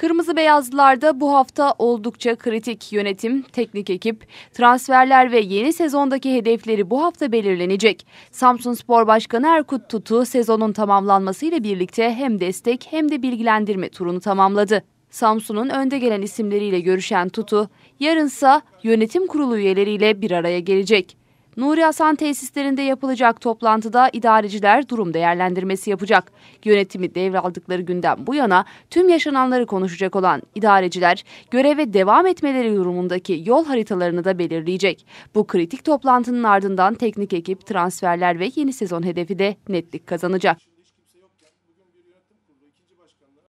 Kırmızı beyazlılarda bu hafta oldukça kritik yönetim, teknik ekip, transferler ve yeni sezondaki hedefleri bu hafta belirlenecek. Samsun Spor Başkanı Erkut Tutu sezonun tamamlanmasıyla birlikte hem destek hem de bilgilendirme turunu tamamladı. Samsun'un önde gelen isimleriyle görüşen Tutu, yarınsa yönetim kurulu üyeleriyle bir araya gelecek. Nuri Hasan tesislerinde yapılacak toplantıda idareciler durum değerlendirmesi yapacak. Yönetimi devraldıkları günden bu yana tüm yaşananları konuşacak olan idareciler göreve devam etmeleri durumundaki yol haritalarını da belirleyecek. Bu kritik toplantının ardından teknik ekip transferler ve yeni sezon hedefi de netlik kazanacak.